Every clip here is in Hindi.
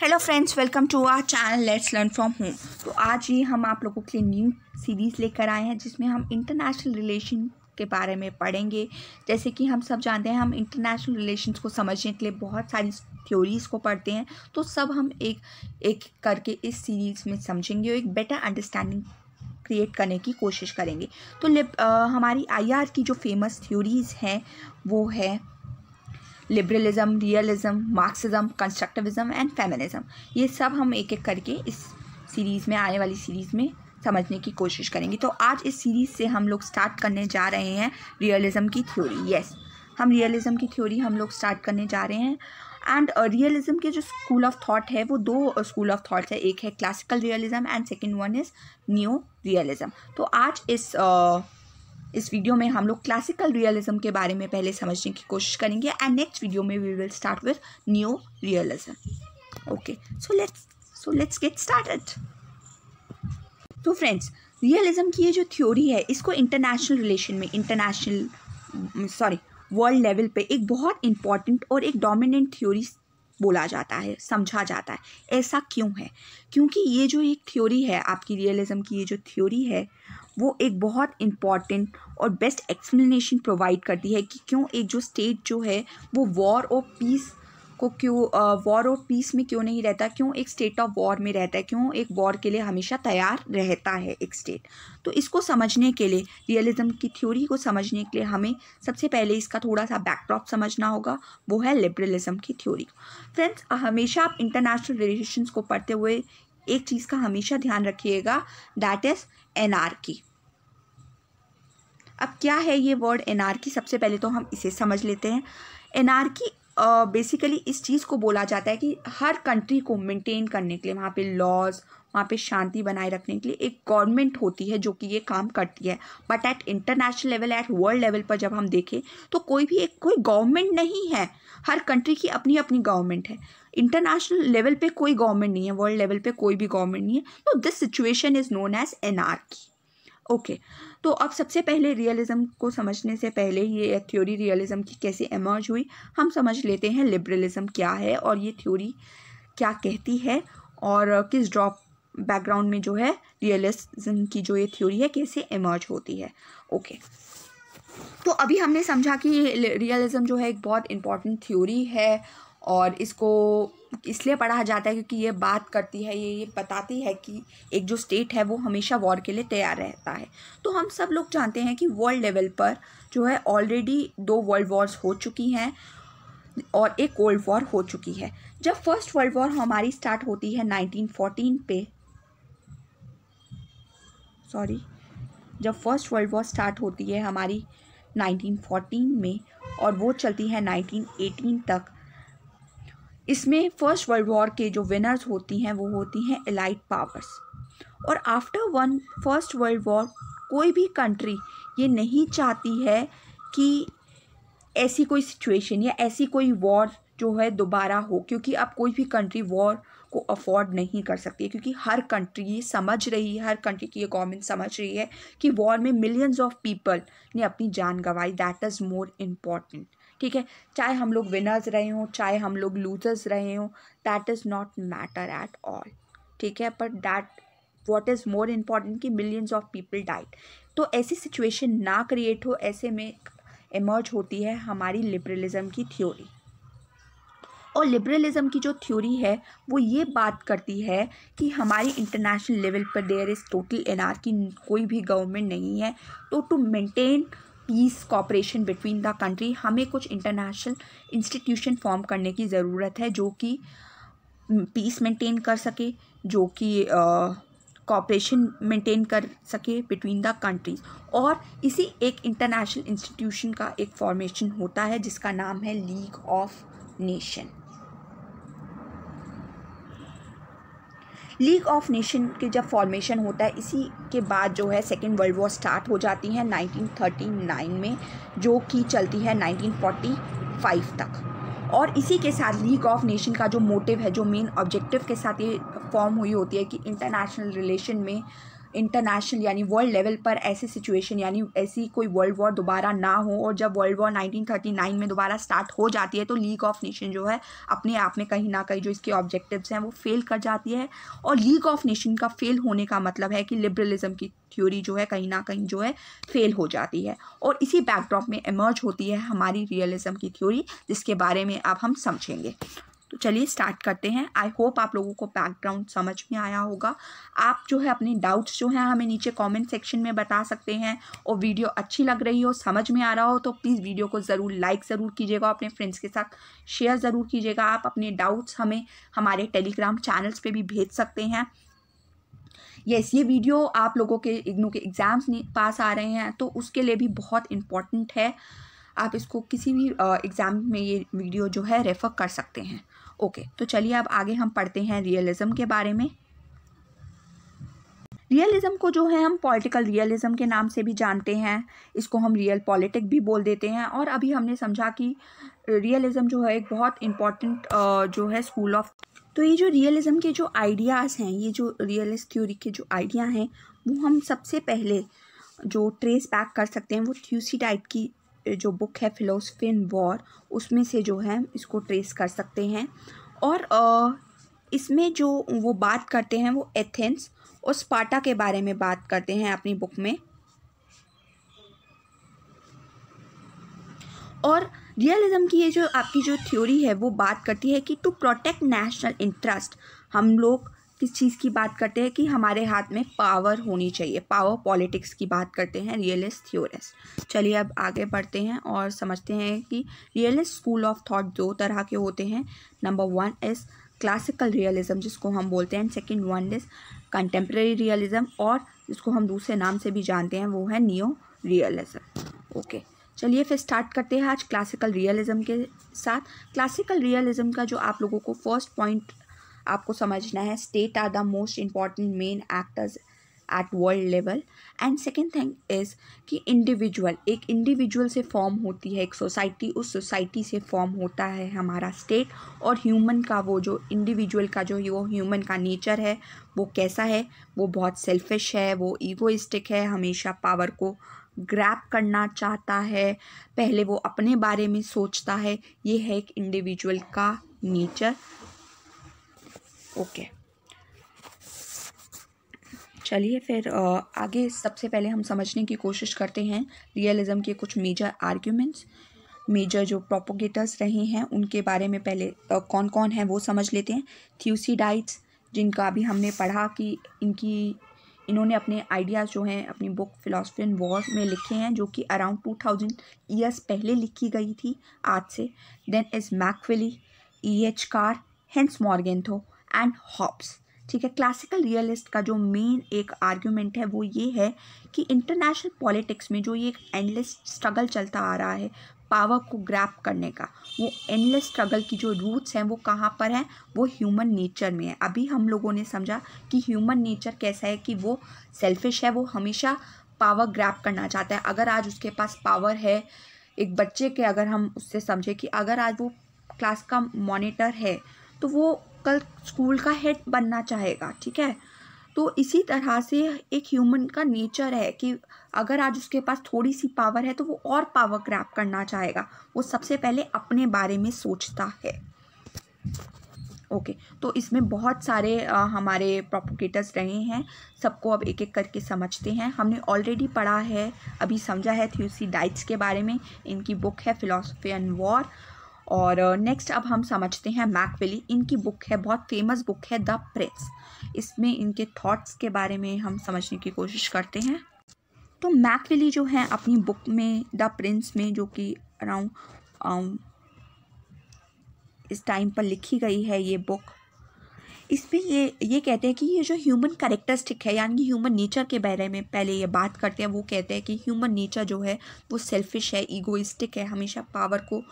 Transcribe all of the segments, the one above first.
hello friends welcome to our channel let's learn from home तो आज ही हम आप लोगों के लिए न्यू सीरीज़ लेकर आए हैं जिसमें हम इंटरनेशनल रिलेशन के बारे में पढ़ेंगे जैसे कि हम सब जानते हैं हम इंटरनेशनल रिलेशंस को समझने के लिए बहुत सारी थ्योरीज़ को पढ़ते हैं तो सब हम एक एक करके इस सीरीज़ में समझेंगे और एक बेटर अंडरस्टैंडिंग क्रिएट करने की कोशिश करेंगे तो आ, हमारी आई की जो फेमस थ्योरीज़ हैं वो है liberalism realism Marxism constructivism and feminism ये सब हम एक एक करके इस सीरीज़ में आने वाली सीरीज़ में समझने की कोशिश करेंगे तो आज इस सीरीज़ से हम लोग स्टार्ट करने जा रहे हैं रियलिज़म की थ्योरी यस हम रियलिज्म की थ्योरी हम लोग स्टार्ट करने जा रहे हैं एंड रियलिज्म uh, के जो स्कूल ऑफ थॉट है वो दो स्कूल ऑफ थॉट्स है एक है classical realism and second one is new realism तो आज इस uh, इस वीडियो में हम लोग क्लासिकल रियलिज्म के बारे में पहले समझने की कोशिश करेंगे एंड नेक्स्ट वीडियो में we will start with new realism okay so let's so let's get start तो फ्रेंड्स रियलिज्म की ये जो थ्योरी है इसको इंटरनेशनल रिलेशन में इंटरनेशनल सॉरी वर्ल्ड लेवल पे एक बहुत इंपॉर्टेंट और एक डोमिनेंट थ्योरी बोला जाता है समझा जाता है ऐसा क्यों है क्योंकि ये जो एक थ्योरी है आपकी रियलिज़म की ये जो थ्योरी है वो एक बहुत इम्पॉर्टेंट और बेस्ट एक्सप्लेनेशन प्रोवाइड करती है कि क्यों एक जो स्टेट जो है वो वॉर और पीस को क्यों वॉर ऑफ़ पीस में क्यों नहीं रहता क्यों एक स्टेट ऑफ वॉर में रहता है क्यों एक वॉर के लिए हमेशा तैयार रहता है एक स्टेट तो इसको समझने के लिए रियलिज्म की थ्योरी को समझने के लिए हमें सबसे पहले इसका थोड़ा सा बैकड्रॉप समझना होगा वो है लिबरलिज्म की थ्योरी फ्रेंड्स हमेशा आप इंटरनेशनल रिलेशन को पढ़ते हुए एक चीज़ का हमेशा ध्यान रखिएगा दैट इज़ एन अब क्या है ये वर्ड एनआरकी सबसे पहले तो हम इसे समझ लेते हैं एनआरकी बेसिकली इस चीज़ को बोला जाता है कि हर कंट्री को मेंटेन करने के लिए वहाँ पे लॉज वहाँ पे शांति बनाए रखने के लिए एक गवर्नमेंट होती है जो कि ये काम करती है but at international level at world level पर जब हम देखें तो कोई भी एक कोई गवर्नमेंट नहीं है हर कंट्री की अपनी अपनी गवर्नमेंट है इंटरनेशनल लेवल पे कोई गवर्नमेंट नहीं है वर्ल्ड लेवल पे कोई भी गवर्नमेंट नहीं है तो this situation is known as an okay तो अब सबसे पहले रियलिज़म को समझने से पहले ये थ्योरी रियलिज़म की कैसे एमर्ज हुई हम समझ लेते हैं लिबरलिज्म क्या है और ये थ्योरी क्या कहती है और किस ड्रॉप बैकग्राउंड में जो है रियलिज्म की जो ये थ्योरी है कैसे इमर्ज होती है ओके तो अभी हमने समझा कि रियलिज़म जो है एक बहुत इम्पॉर्टेंट थ्योरी है और इसको इसलिए पढ़ा जाता है क्योंकि ये बात करती है ये ये बताती है कि एक जो स्टेट है वो हमेशा वॉर के लिए तैयार रहता है तो हम सब लोग जानते हैं कि वर्ल्ड लेवल पर जो है ऑलरेडी दो वर्ल्ड वॉर्स हो चुकी हैं और एक कोल्ड वॉर हो चुकी है जब फर्स्ट वर्ल्ड वॉर हमारी स्टार्ट होती है 1914 पे सॉरी जब फर्स्ट वर्ल्ड वॉर स्टार्ट होती है हमारी 1914 में और वो चलती है 1918 तक इसमें फर्स्ट वर्ल्ड वॉर के जो विनर्स होती हैं वो होती हैं एलाइट पावर्स और after one first world war कोई भी कंट्री ये नहीं चाहती है कि ऐसी कोई सिचुएशन या ऐसी कोई वॉर जो है दोबारा हो क्योंकि अब कोई भी कंट्री वॉर को अफोर्ड नहीं कर सकती क्योंकि हर कंट्री ये समझ रही है हर कंट्री की ये गवर्नमेंट समझ रही है कि वॉर में मिलियंस ऑफ पीपल ने अपनी जान गंवाई दैट इज़ मोर इम्पॉर्टेंट ठीक है चाहे हम लोग विनर्स रहे हों चाहे हम लोग लूजर्स रहे हों that is not matter at all ठीक है पर that what is more important कि मिलियंस ऑफ पीपल डाइट तो ऐसी सिचुएशन ना क्रिएट हो ऐसे में इमर्ज होती है हमारी लिबरलिज़म की थ्योरी और लिबरलिज़म की जो थ्योरी है वो ये बात करती है कि हमारी इंटरनेशनल लेवल पर देयर इज़ टोटल की कोई भी गवर्नमेंट नहीं है तो to maintain peace cooperation between the country हमें कुछ इंटरनेशनल इंस्टीट्यूशन फॉर्म करने की ज़रूरत है जो कि पीस हम्म, मेंटेन कर सके जो कि कॉपरेशन मेंटेन कर सके बिटवीन द कंट्रीज और इसी एक इंटरनेशनल इंस्टीट्यूशन का एक फॉर्मेशन होता है जिसका नाम है league of nation league of nation के जब फॉर्मेशन होता है इसी के बाद जो है सेकेंड वर्ल्ड वॉर स्टार्ट हो जाती है 1939 में जो कि चलती है 1945 तक और इसी के साथ लीग ऑफ नेशन का जो मोटिव है जो मेन ऑब्जेक्टिव के साथ ये फॉर्म हुई होती है कि इंटरनेशनल रिलेशन में इंटरनेशनल यानी वर्ल्ड लेवल पर ऐसी सिचुएशन यानी ऐसी कोई वर्ल्ड वॉर दोबारा ना हो और जब वर्ल्ड वॉर 1939 में दोबारा स्टार्ट हो जाती है तो लीग ऑफ नेशन जो है अपने आप में कहीं ना कहीं जो इसके ऑब्जेक्टिव्स हैं वो फेल कर जाती है और लीग ऑफ नेशन का फेल होने का मतलब है कि लिबरलिज्म की थ्योरी जो है कहीं ना कहीं जो है फेल हो जाती है और इसी बैकड्रॉप में इमर्ज होती है हमारी रियलिज्म की थ्योरी जिसके बारे में अब हम समझेंगे तो चलिए स्टार्ट करते हैं आई होप आप लोगों को बैकग्राउंड समझ में आया होगा आप जो है अपने डाउट्स जो हैं हमें नीचे कमेंट सेक्शन में बता सकते हैं और वीडियो अच्छी लग रही हो समझ में आ रहा हो तो प्लीज़ वीडियो को ज़रूर लाइक ज़रूर कीजिएगा अपने फ्रेंड्स के साथ शेयर ज़रूर कीजिएगा आप अपने डाउट्स हमें हमारे टेलीग्राम चैनल्स पर भी भेज सकते हैं yes, ये वीडियो आप लोगों के इग्नू के एग्ज़ाम्स पास आ रहे हैं तो उसके लिए भी बहुत इम्पॉर्टेंट है आप इसको किसी भी एग्ज़ाम में ये वीडियो जो है रेफ़र कर सकते हैं ओके तो चलिए अब आगे हम पढ़ते हैं रियलिज़म के बारे में रियलिज़म को जो है हम पॉलिटिकल रियलिज़म के नाम से भी जानते हैं इसको हम रियल पॉलिटिक भी बोल देते हैं और अभी हमने समझा कि रियलिज़म जो है एक बहुत इम्पॉर्टेंट जो है स्कूल ऑफ तो ये जो रियलिज़म के जो आइडियाज़ हैं ये जो रियलिस्ट थ्योरी के जो आइडिया हैं वो हम सबसे पहले जो ट्रेस बैक कर सकते हैं वो थ्यूसीडाइट की जो बुक है फ़िलोसफी इन वॉर उसमें से जो है इसको ट्रेस कर सकते हैं और इसमें जो वो बात करते हैं वो एथेंस और स्पाटा के बारे में बात करते हैं अपनी बुक में और रियलिज्म की ये जो आपकी जो थ्योरी है वो बात करती है कि टू प्रोटेक्ट नेशनल इंटरेस्ट हम लोग किस चीज़ की बात करते हैं कि हमारे हाथ में पावर होनी चाहिए पावर पॉलिटिक्स की बात करते हैं रियलिस्ट थ्योरिस्ट चलिए अब आगे बढ़ते हैं और समझते हैं कि रियलिस्ट स्कूल ऑफ थॉट दो तरह के होते हैं number one is classical realism जिसको हम बोलते हैं second one is contemporary realism और जिसको हम दूसरे नाम से भी जानते हैं वो है नियो रियलिज़म ओके चलिए फिर स्टार्ट करते हैं आज क्लासिकल रियलिज़म के साथ क्लासिकल रियलिज्म का जो आप लोगों को फर्स्ट पॉइंट आपको समझना है state are the most important main actors at world level and second thing is कि इंडिविजुअल एक इंडिविजुअल से फॉर्म होती है एक सोसाइटी उस सोसाइटी से फॉर्म होता है हमारा स्टेट और ह्यूमन का वो जो इंडिविजुअल का जो वो ह्यूमन का नेचर है वो कैसा है वो बहुत सेल्फिश है वो ईगोइस्टिक है हमेशा पावर को ग्रैप करना चाहता है पहले वो अपने बारे में सोचता है ये है एक इंडिविजुअल का नेचर ओके चलिए फिर आगे सबसे पहले हम समझने की कोशिश करते हैं रियलिज़म के कुछ मेजर आर्ग्यूमेंट्स मेजर जो प्रोपोगेटर्स रहे हैं उनके बारे में पहले कौन कौन हैं वो समझ लेते हैं थ्यूसीडाइट्स जिनका अभी हमने पढ़ा कि इनकी इन्होंने अपने आइडियाज़ जो हैं अपनी बुक फिलासफी एंड वॉर में लिखे हैं जो कि अराउंड टू थाउजेंड ईयर्स पहले लिखी गई थी आज से then is Machiavelli E H Carr Hans Morgenthau and Hobbes ठीक है क्लासिकल रियलिस्ट का जो मेन एक आर्ग्यूमेंट है वो ये है कि इंटरनेशनल पॉलिटिक्स में जो ये एक एंडलेस स्ट्रगल चलता आ रहा है पावर को ग्रैप करने का वो एंडलेस स्ट्रगल की जो रूट्स हैं वो कहाँ पर हैं वो ह्यूमन नेचर में है अभी हम लोगों ने समझा कि ह्यूमन नेचर कैसा है कि वो सेल्फिश है वो हमेशा पावर ग्रैप करना चाहता है अगर आज उसके पास पावर है एक बच्चे के अगर हम उससे समझे कि अगर आज वो क्लास का मॉनिटर है तो वो कल स्कूल का हेड बनना चाहेगा ठीक है तो इसी तरह से एक ह्यूमन का नेचर है कि अगर आज उसके पास थोड़ी सी पावर है तो वो और पावर ग्रैप करना चाहेगा वो सबसे पहले अपने बारे में सोचता है ओके okay, तो इसमें बहुत सारे आ, हमारे प्रोपोकेटर्स रहे हैं सबको अब एक एक करके समझते हैं हमने ऑलरेडी पढ़ा है अभी समझा है थ्यूसी डाइट्स के बारे में इनकी बुक है फिलोसफी एंड वॉर और नेक्स्ट अब हम समझते हैं मैकविली इनकी बुक है बहुत फेमस बुक है द प्रेस इसमें इनके थॉट्स के बारे में हम समझने की कोशिश करते हैं तो मैकविली जो है अपनी बुक में द प्रिंस में जो कि अराउंड um, इस टाइम पर लिखी गई है ये बुक इसमें ये ये कहते हैं कि ये जो ह्यूमन करेक्टरिस्टिक है यानी कि ह्यूमन नेचर के बारे में पहले ये बात करते हैं वो कहते हैं कि ह्यूमन नेचर जो है वो सेल्फिश है ईगोइस्टिक है हमेशा पावर को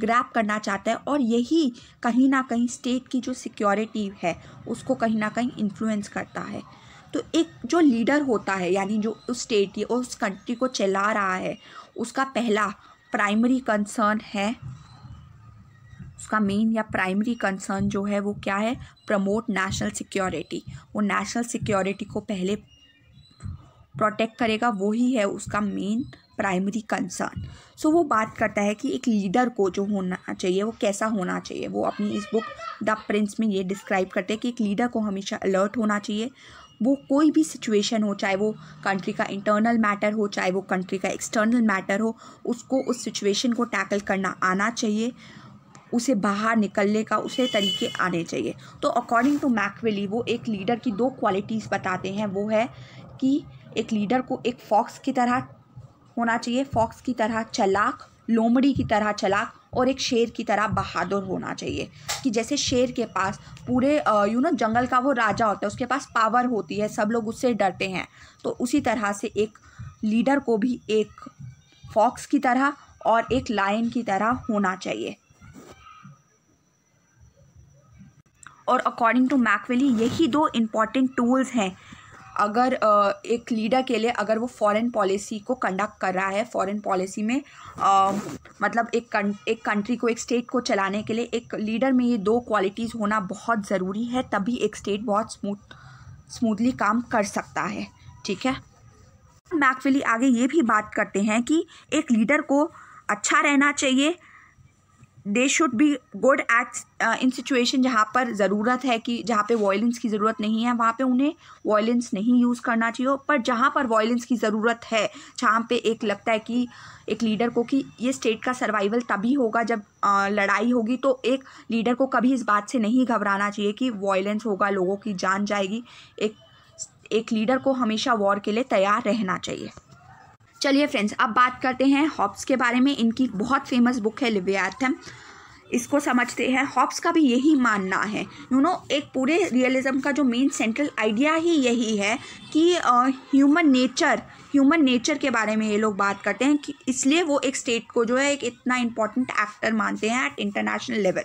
ग्रैप करना चाहता है और यही कहीं ना कहीं स्टेट की जो सिक्योरिटी है उसको कहीं ना कहीं इन्फ्लुएंस करता है तो एक जो लीडर होता है यानी जो उस स्टेट या उस कंट्री को चला रहा है उसका पहला प्राइमरी कंसर्न है उसका मेन या प्राइमरी कंसर्न जो है वो क्या है प्रमोट नेशनल सिक्योरिटी वो नेशनल सिक्योरिटी को पहले प्रोटेक्ट करेगा वो ही है उसका मेन प्राइमरी कंसर्न सो वो बात करता है कि एक लीडर को जो होना चाहिए वो कैसा होना चाहिए वो अपनी इस बुक द प्रिंस में ये डिस्क्राइब करते हैं कि एक लीडर को हमेशा अलर्ट होना चाहिए वो कोई भी सिचुएशन हो चाहे वो कंट्री का इंटरनल मैटर हो चाहे वो कंट्री का एक्सटर्नल मैटर हो उसको उस सिचुएशन को टैकल करना आना चाहिए उसे बाहर निकलने का उसे तरीके आने चाहिए तो अकॉर्डिंग टू मैकविली वो एक लीडर की दो क्वालिटीज़ बताते हैं वो है कि एक लीडर को एक फॉक्स की तरह होना चाहिए फॉक्स की तरह चलाक लोमड़ी की तरह चलाक और एक शेर की तरह बहादुर होना चाहिए कि जैसे शेर के पास पूरे यू नो जंगल का वो राजा होता है उसके पास पावर होती है सब लोग उससे डरते हैं तो उसी तरह से एक लीडर को भी एक फॉक्स की तरह और एक लायन की तरह होना चाहिए और अकॉर्डिंग टू मैकवेली यही दो इम्पॉर्टेंट टूल्स हैं अगर एक लीडर के लिए अगर वो फॉरेन पॉलिसी को कंडक्ट कर रहा है फॉरेन पॉलिसी में आ, मतलब एक कं, एक कंट्री को एक स्टेट को चलाने के लिए एक लीडर में ये दो क्वालिटीज़ होना बहुत ज़रूरी है तभी एक स्टेट बहुत स्मूथ स्मूथली काम कर सकता है ठीक है मैकविली आगे ये भी बात करते हैं कि एक लीडर को अच्छा रहना चाहिए they should be good at in situation जहाँ पर ज़रूरत है कि जहाँ पे वॉयलेंस की ज़रूरत नहीं है वहाँ पे उन्हें वॉयलेंस नहीं यूज़ करना चाहिए पर जहाँ पर वॉयलेंस की ज़रूरत है जहाँ पे एक लगता है कि एक लीडर को कि ये स्टेट का सर्वाइवल तभी होगा जब आ, uh, लड़ाई होगी तो एक लीडर को कभी इस बात से नहीं घबराना चाहिए कि वॉयलेंस होगा लोगों की जान जाएगी एक एक लीडर को हमेशा वॉर के लिए तैयार रहना चाहिए चलिए फ्रेंड्स अब बात करते हैं हॉब्स के बारे में इनकी बहुत फेमस बुक है लिव्याथम इसको समझते हैं हॉब्स का भी यही मानना है यू नो एक पूरे रियलिज्म का जो मेन सेंट्रल आइडिया ही यही है कि ह्यूमन नेचर ह्यूमन नेचर के बारे में ये लोग बात करते हैं कि इसलिए वो एक स्टेट को जो है एक इतना इम्पॉर्टेंट एक्टर मानते हैं एट इंटरनेशनल लेवल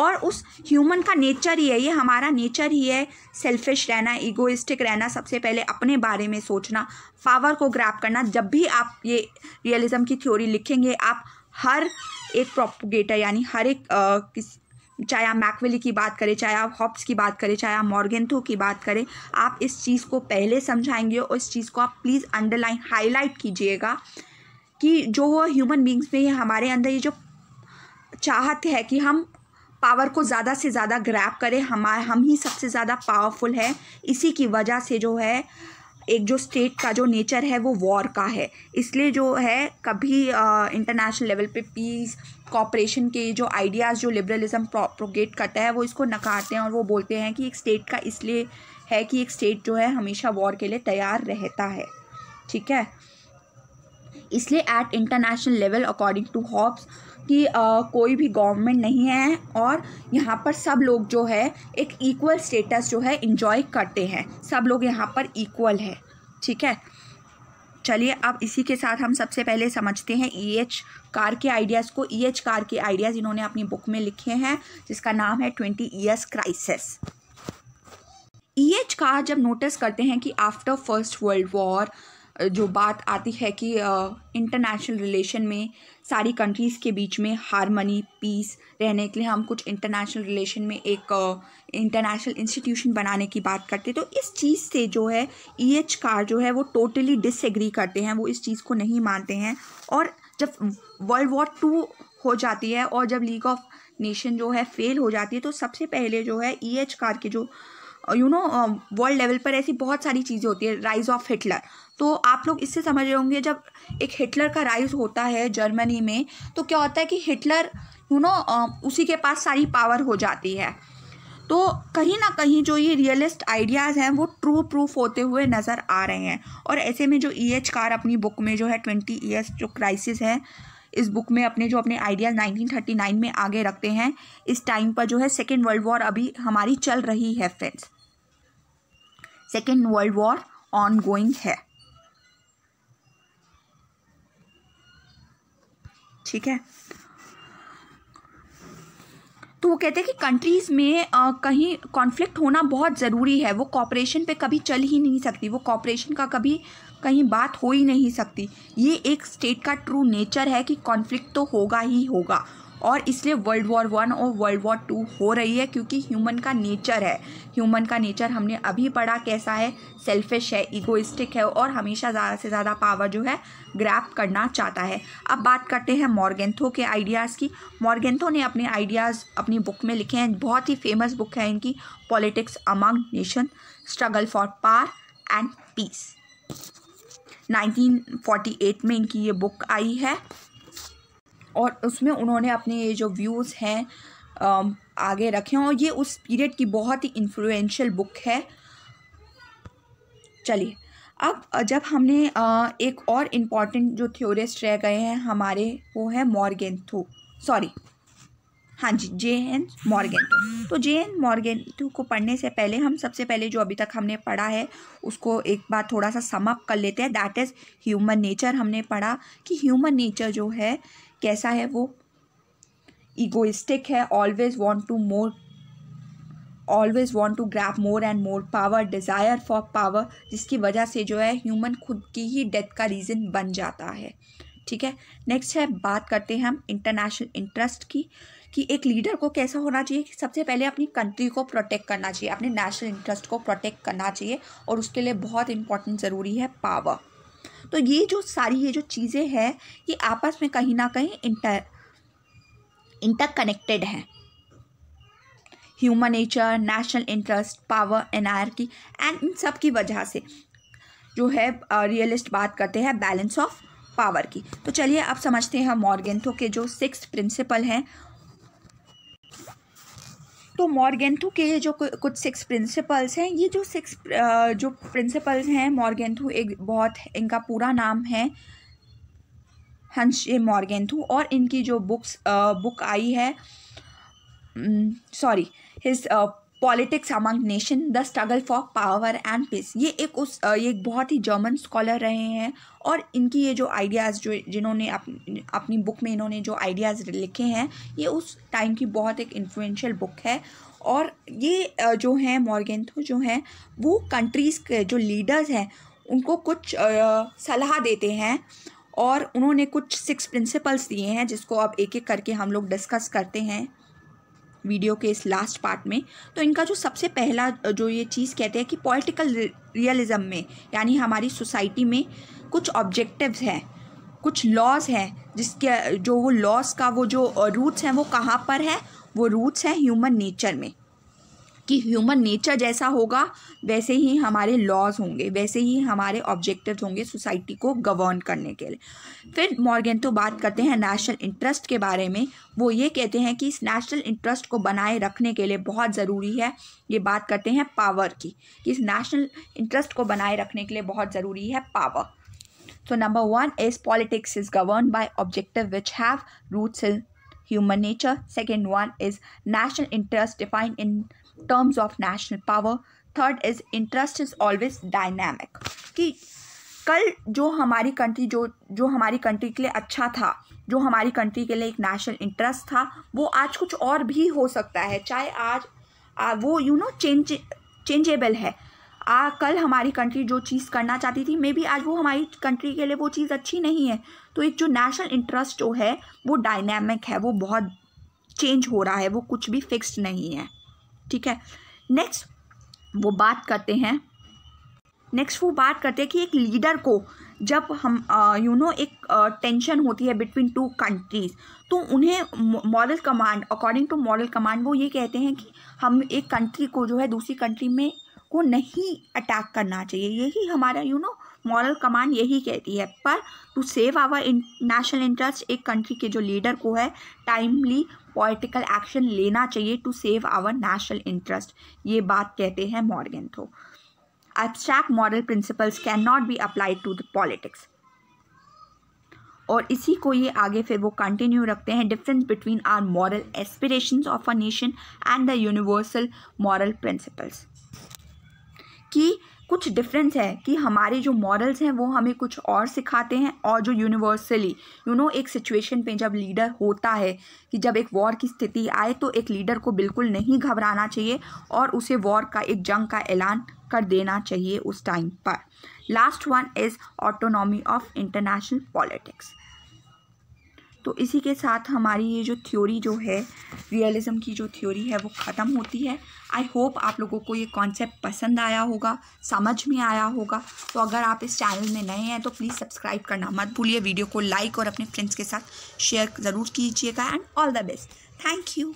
और उस ह्यूमन का नेचर ही है ये हमारा नेचर ही है सेल्फिश रहना ईगोइस्टिक रहना सबसे पहले अपने बारे में सोचना पावर को ग्रैप करना जब भी आप ये रियलिज़म की थ्योरी लिखेंगे आप हर एक प्रोपोगेटर यानी हर एक आ, किस चाहे आप मैकवेली की बात करें चाहे आप हॉप्स की बात करें चाहे आप मॉर्गेंथो की बात करें आप इस चीज़ को पहले समझाएंगे और इस चीज़ को आप प्लीज़ अंडरलाइन हाईलाइट कीजिएगा कि जो वो ह्यूमन बींग्स में हमारे अंदर ये जो चाहत है कि हम पावर को ज़्यादा से ज़्यादा ग्रैप करें हम हम ही सबसे ज़्यादा पावरफुल है इसी की वजह से जो है एक जो स्टेट का जो नेचर है वो वॉर का है इसलिए जो है कभी इंटरनेशनल लेवल पे पीस कॉपरेशन के जो आइडियाज़ जो लिबरलिज्म प्रोगेट करता है वो इसको नकारते हैं और वो बोलते हैं कि एक स्टेट का इसलिए है कि एक स्टेट जो है हमेशा वॉर के लिए तैयार रहता है ठीक है इसलिए at international level according to Hobbes कि आ, कोई भी गवर्नमेंट नहीं है और यहाँ पर सब लोग जो है एक इक्वल स्टेटस जो है इन्जॉय करते हैं सब लोग यहाँ पर इक्वल है ठीक है चलिए अब इसी के साथ हम सबसे पहले समझते हैं ई e एच कार के आइडियाज़ को ई e एच कार के आइडियाज़ इन्होंने अपनी बुक में लिखे हैं जिसका नाम है twenty years crisis E e H Carr जब नोटिस करते हैं कि आफ्टर फर्स्ट वर्ल्ड वॉर जो बात आती है कि इंटरनेशनल रिलेशन में सारी कंट्रीज़ के बीच में हारमनी पीस रहने के लिए हम कुछ इंटरनेशनल रिलेशन में एक इंटरनेशनल इंस्टीट्यूशन बनाने की बात करते तो इस चीज़ से जो है ई e एच कार जो है वो टोटली डिसएग्री करते हैं वो इस चीज़ को नहीं मानते हैं और जब वर्ल्ड वॉर टू हो जाती है और जब लीग ऑफ नेशन जो है फेल हो जाती है तो सबसे पहले जो है ई e एच कार के जो यू नो वर्ल्ड लेवल पर ऐसी बहुत सारी चीज़ें होती है राइज ऑफ हिटलर तो आप लोग इससे समझ रहे होंगे जब एक हिटलर का राइज होता है जर्मनी में तो क्या होता है कि हिटलर यू नो उसी के पास सारी पावर हो जाती है तो कहीं ना कहीं जो ये रियलिस्ट आइडियाज़ हैं वो ट्रू प्रूफ होते हुए नज़र आ रहे हैं और ऐसे में जो ई एच कार अपनी बुक में जो है ट्वेंटी ईयर्स जो क्राइसिस है इस बुक में अपने जो अपने आइडियाज़ 1939 में आगे रखते हैं इस टाइम पर जो है सेकेंड वर्ल्ड वॉर अभी हमारी चल रही है friends second world war ongoing है ठीक है तो वो कहते हैं कि कंट्रीज़ में आ, कहीं कॉन्फ्लिक्ट होना बहुत ज़रूरी है वो कॉपरेशन पे कभी चल ही नहीं सकती वो कॉपरेशन का कभी कहीं बात हो ही नहीं सकती ये एक स्टेट का ट्रू नेचर है कि कॉन्फ्लिक्ट तो होगा ही होगा और इसलिए वर्ल्ड वॉर वन और वर्ल्ड वॉर टू हो रही है क्योंकि ह्यूमन का नेचर है ह्यूमन का नेचर हमने अभी पढ़ा कैसा है सेल्फिश है इगोइस्टिक है और हमेशा ज़्यादा से ज़्यादा पावर जो है ग्रैप करना चाहता है अब बात करते हैं मॉर्गेंथो के आइडियाज़ की मॉर्गेंथो ने अपने आइडियाज़ अपनी बुक में लिखे हैं बहुत ही फेमस बुक है इनकी politics among nation struggle for power and peace 1948 में इनकी ये बुक आई है और उसमें उन्होंने अपने ये जो व्यूज़ हैं आगे रखे हैं और ये उस पीरियड की बहुत ही इन्फ्लुएंशियल बुक है चलिए अब जब हमने एक और इम्पॉर्टेंट जो थ्योरिस्ट रह गए हैं हमारे वो है मॉर्गेंथो सॉरी हाँ जी जे एन मॉर्गेंटो तो जे एन मॉर्गेंटो को पढ़ने से पहले हम सबसे पहले जो अभी तक हमने पढ़ा है उसको एक बार थोड़ा सा समअप कर लेते हैं दैट इज़ ह्यूमन नेचर हमने पढ़ा कि ह्यूमन नेचर जो है कैसा है वो egoistic है always want to more always want to grab more and more power desire for power जिसकी वजह से जो है ह्यूमन खुद की ही डेथ का रीज़न बन जाता है ठीक है नेक्स्ट है बात करते हैं हम इंटरनेशनल इंटरेस्ट की कि एक लीडर को कैसा होना चाहिए कि सबसे पहले अपनी कंट्री को प्रोटेक्ट करना चाहिए अपने नेशनल इंटरेस्ट को प्रोटेक्ट करना चाहिए और उसके लिए बहुत इंपॉर्टेंट ज़रूरी है पावर तो ये जो सारी ये जो चीज़ें हैं ये आपस में कहीं ना कहीं इंटर इंटरकनेक्टेड हैं human nature national interest power an की एंड इन सब की वजह से जो है रियलिस्ट बात करते हैं बैलेंस ऑफ पावर की तो चलिए अब समझते हैं मॉर्गेंथो के जो सिक्स प्रिंसिपल हैं तो मॉर्गेंथू के जो कुछ सिक्स प्रिंसिपल्स हैं ये जो सिक्स जो प्रिंसिपल्स हैं मॉर्गेंथू एक बहुत इनका पूरा नाम है हंस ए मॉर्गेंथू और इनकी जो बुक्स बुक आई है sorry his politics among nation the struggle for power and peace ये एक उस ये एक बहुत ही जर्मन स्कॉलर रहे हैं और इनकी ये जो आइडियाज़ जो जिन्होंने अप, अपनी बुक में इन्होंने जो आइडियाज़ लिखे हैं ये उस टाइम की बहुत एक इन्फ्लुएंशियल बुक है और ये जो हैं मॉर्गेंथो जो हैं वो कंट्रीज़ के जो लीडर्स हैं उनको कुछ सलाह देते हैं और उन्होंने कुछ सिक्स प्रिंसिपल्स दिए हैं जिसको अब एक एक करके हम लोग डिस्कस करते हैं वीडियो के इस लास्ट पार्ट में तो इनका जो सबसे पहला जो ये चीज़ कहते हैं कि पॉलिटिकल रियलिज़म में यानी हमारी सोसाइटी में कुछ ऑब्जेक्टिव्स हैं कुछ लॉज हैं जिसके जो वो लॉज का वो जो रूट्स हैं वो कहाँ पर है वो रूट्स हैं ह्यूमन नेचर में कि ह्यूमन नेचर जैसा होगा वैसे ही हमारे लॉज होंगे वैसे ही हमारे ऑब्जेक्टिव होंगे सोसाइटी को गवर्न करने के लिए फिर मॉर्गेन तो बात करते हैं नेशनल इंटरेस्ट के बारे में वो ये कहते हैं कि इस नेशनल इंटरेस्ट को बनाए रखने के लिए बहुत ज़रूरी है ये बात करते हैं पावर की कि इस नेशनल इंटरेस्ट को बनाए रखने के लिए बहुत ज़रूरी है power so number one is politics is govern by objective which have roots in human nature second one is national interest defined in terms of national power third is interest is always dynamic कि कल जो हमारी कंट्री जो जो हमारी कंट्री के लिए अच्छा था जो हमारी कंट्री के लिए एक नेशनल इंटरेस्ट था वो आज कुछ और भी हो सकता है चाहे आज आ, वो यू नो चेंज चेंजेबल है आ कल हमारी कंट्री जो चीज़ करना चाहती थी मे बी आज वो हमारी कंट्री के लिए वो चीज़ अच्छी नहीं है तो एक जो नेशनल इंटरेस्ट जो है वो डायनेमिक है वो बहुत चेंज हो रहा है वो कुछ भी फिक्स्ड नहीं है ठीक है नेक्स्ट वो बात करते हैं नेक्स्ट वो बात करते हैं कि एक लीडर को जब हम यू नो एक टेंशन होती है बिटवीन टू कंट्रीज तो उन्हें moral command according to moral command वो ये कहते हैं कि हम एक कंट्री को जो है दूसरी कंट्री में को नहीं अटैक करना चाहिए यही हमारा यू नो मॉरल कमांड यही कहती है पर to save our national interest एक कंट्री के जो लीडर को है टाइमली पॉलिटिकल एक्शन लेना चाहिए to save our national interest ये बात कहते हैं Morgenthau abstract moral principles can not be applied to the politics और इसी को ये आगे फिर वो कंटिन्यू रखते हैं difference between our moral aspirations of a nation and the universal moral principles कि कुछ डिफरेंस है कि हमारे जो मॉरल्स हैं वो हमें कुछ और सिखाते हैं और जो यूनिवर्सली यू नो एक सिचुएशन पे जब लीडर होता है कि जब एक वॉर की स्थिति आए तो एक लीडर को बिल्कुल नहीं घबराना चाहिए और उसे वॉर का एक जंग का ऐलान कर देना चाहिए उस टाइम पर last one is autonomy of international politics तो इसी के साथ हमारी ये जो थ्योरी जो है रियलिज़म की जो थ्योरी है वो ख़त्म होती है आई होप आप लोगों को ये कॉन्सेप्ट पसंद आया होगा समझ में आया होगा तो अगर आप इस चैनल में नए हैं तो प्लीज़ सब्सक्राइब करना मत भूलिए वीडियो को लाइक और अपने फ्रेंड्स के साथ शेयर ज़रूर कीजिएगा and all the best thank you